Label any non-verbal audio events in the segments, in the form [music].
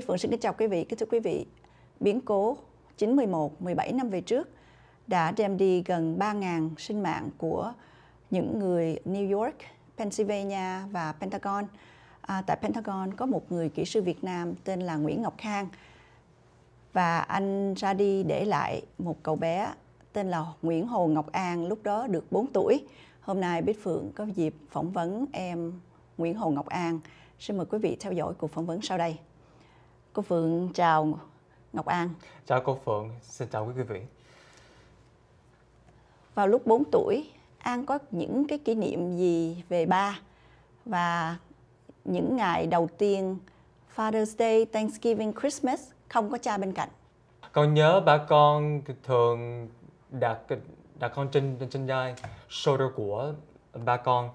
Bích Phượng xin kính chào quý vị. Kính thưa quý vị, biến cố 911 17 năm về trước đã đem đi gần 3.000 sinh mạng của những người New York, Pennsylvania và Pentagon. À, tại Pentagon có một người kỹ sư Việt Nam tên là Nguyễn Ngọc Khang và anh ra đi để lại một cậu bé tên là Nguyễn Hồ Ngọc An lúc đó được 4 tuổi. Hôm nay Bích Phượng có dịp phỏng vấn em Nguyễn Hồ Ngọc An. Xin mời quý vị theo dõi cuộc phỏng vấn sau đây. Cô Phượng chào Ngọc An. Chào cô Phượng, xin chào quý vị. Vào lúc 4 tuổi, An có những cái kỷ niệm gì về ba và những ngày đầu tiên Father's Day, Thanksgiving, Christmas không có cha bên cạnh? Con nhớ ba con thường đặt đặt con trên trên vai shoulder của ba con.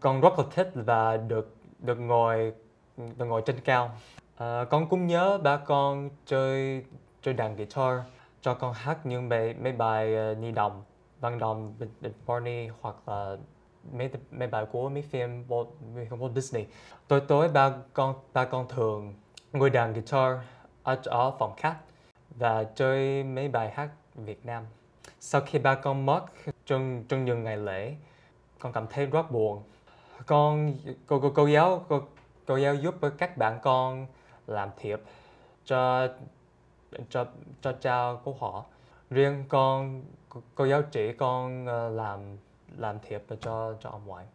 Con rất là thích và được được ngồi được ngồi trên cao. À, con cũng nhớ ba con chơi chơi đàn guitar cho con hát những bài mấy bài uh, nhi đồng văn đồng Barney hoặc là mấy mấy bài của mấy phim Walt, Walt Disney tối tối ba con ba con thường ngồi đàn guitar ở, ở phòng khách và chơi mấy bài hát Việt Nam sau khi ba con mất trong trong những ngày lễ con cảm thấy rất buồn con cô cô, cô giáo cô, cô giáo giúp các bạn con làm thiệp cho cho cho cha của họ riêng con cô giáo trị con ờ, làm làm thiệp cho cho ông ngoại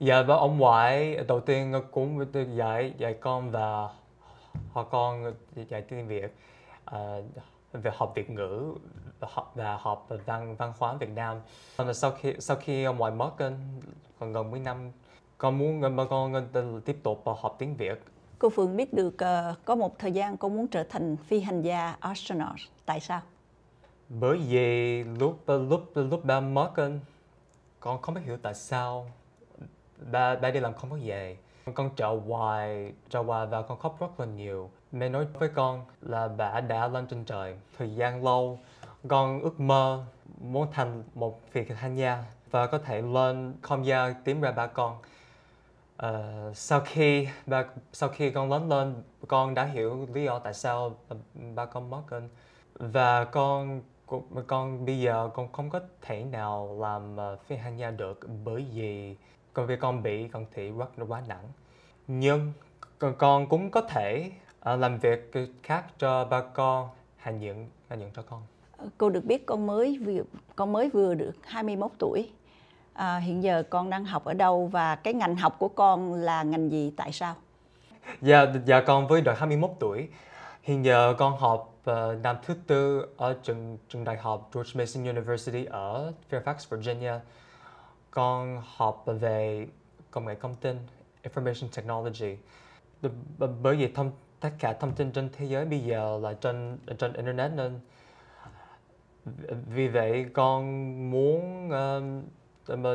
dạ và ông ngoại đầu tiên cũng dạy dạy con và họ con dạy tiếng việt uh, về học việt ngữ học và học văn văn hóa việt nam sau khi sau khi ông ngoại mất còn ờ, gần mấy năm con muốn ba con tiếp tục học tiếng việt Cô Phượng biết được uh, có một thời gian cô muốn trở thành phi hành gia astronaut. Tại sao? Bởi vì lúc lúc lúc ba mất con không biết hiểu tại sao ba ba đi làm không có về con trở hoài trở hoài và con khóc rất là nhiều mẹ nói với con là bà đã lên trên trời thời gian lâu con ước mơ muốn thành một phi hành gia và có thể lên không gian tìm ra ba con Ờ, sau khi ba sau khi con lớn lên con đã hiểu lý do tại sao ờ, ba con mất anh và con con bây giờ con không có thể nào làm ờ, phi hành gia được bởi vì con vì con bị con thị quá quá nặng nhưng con, con cũng có thể uh, làm việc khác cho ba con hành nhận hành nhận cho con cô được biết con mới vừa con mới vừa được 21 tuổi à, hiện giờ con đang học ở đâu và cái ngành học của con là ngành gì tại sao? Dạ, dạ con với độ 21 tuổi. Hiện giờ con học uh, năm thứ tư ở trường trường đại học George Mason University ở Fairfax, Virginia. Con học về công nghệ thông tin, information technology. Bởi vì thông tất cả thông tin trên thế giới bây giờ là trên trên internet nên vì vậy con muốn uh,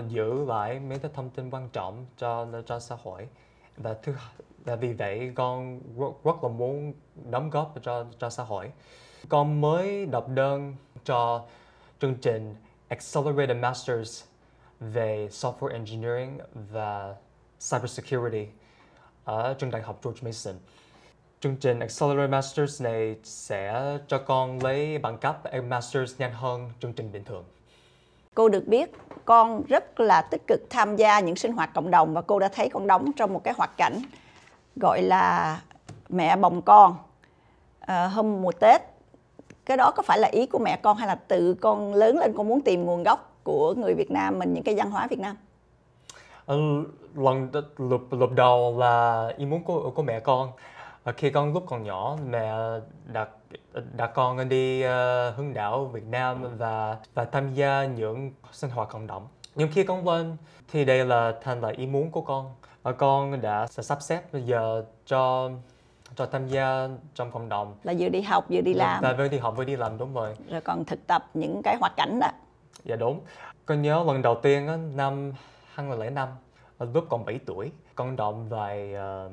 giữ lại mấy cái thông tin quan trọng cho cho xã hội và thứ và vì vậy con rất, rất là muốn đóng góp cho cho xã hội con mới nộp đơn cho chương trình Accelerated Masters về Software Engineering và Cybersecurity ở trường đại học George Mason. Chương trình Accelerated Masters này sẽ cho con lấy bằng cấp Masters nhanh hơn chương trình bình thường cô được biết con rất là tích cực tham gia những sinh hoạt cộng đồng và cô đã thấy con đóng trong một cái hoạt cảnh gọi là mẹ bồng con à, hôm mùa tết cái đó có phải là ý của mẹ con hay là tự con lớn lên con muốn tìm nguồn gốc của người Việt Nam mình những cái văn hóa Việt Nam ừ, lần lúc, lúc đầu là ý muốn của, của mẹ con Ờ, khi con lúc còn nhỏ mẹ đặt đặt con đi uh, ờ, hướng đảo Việt Nam và và tham gia những sinh hoạt cộng đồng nhưng khi con lên thì đây là thành là ý muốn của con và con đã sắp xếp giờ cho cho tham gia trong cộng đồng là vừa đi học vừa đi làm và vừa đi học vừa đi làm đúng rồi rồi còn thực tập những cái hoạt cảnh đó dạ đúng con nhớ lần đầu tiên đó, năm 2005 lúc còn 7 tuổi con động vài. uh, ờ,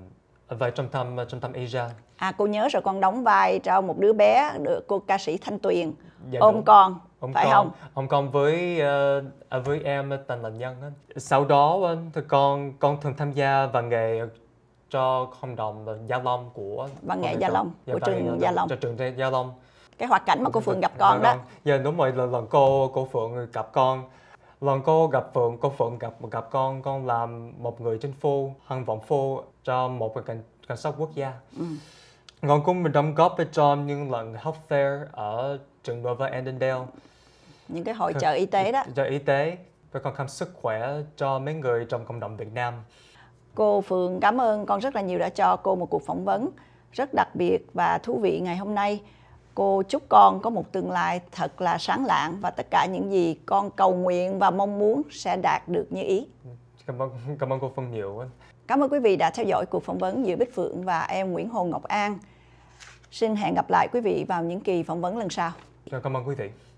vai trong thăm trong thăm Asia. À cô nhớ rồi con đóng vai cho một đứa bé được cô ca sĩ Thanh Tuyền dạ, ôm con ôm phải con, không? Ông con với uh, với em tên là Nhân. Sau đó ờ, thì con con thường tham gia vào nghề cho không đồng Gia Long của văn nghệ Gia Long dạ, của trường Gia Long. Cho trường Gia Long. Cái hoạt cảnh mà cô Phượng gặp con đó. Dạ đúng rồi lần lần cô cô Phượng gặp con Lần cô gặp Phượng, cô Phượng gặp gặp con, con làm một người trên phu hàng vọng phu cho một cái cảnh, cảnh sát quốc gia. Ừ. Con cũng mình đóng góp với những lần health fair ở trường Nova Annandale. Những cái hội trợ y tế đó. trợ y tế, và còn khám sức khỏe cho mấy người trong cộng đồng Việt Nam. Cô Phượng cảm ơn con rất là nhiều đã cho cô một cuộc phỏng vấn rất đặc biệt và thú vị ngày hôm nay cô chúc con có một tương lai thật là sáng lạng và tất cả những gì con cầu nguyện và mong muốn sẽ đạt được như ý cảm ơn [laughs] cảm ơn cô phân nhiều cảm ơn quý vị đã theo dõi cuộc phỏng vấn giữa bích phượng và em nguyễn hồ ngọc an xin hẹn gặp lại quý vị vào những kỳ phỏng vấn lần sau cảm ơn quý vị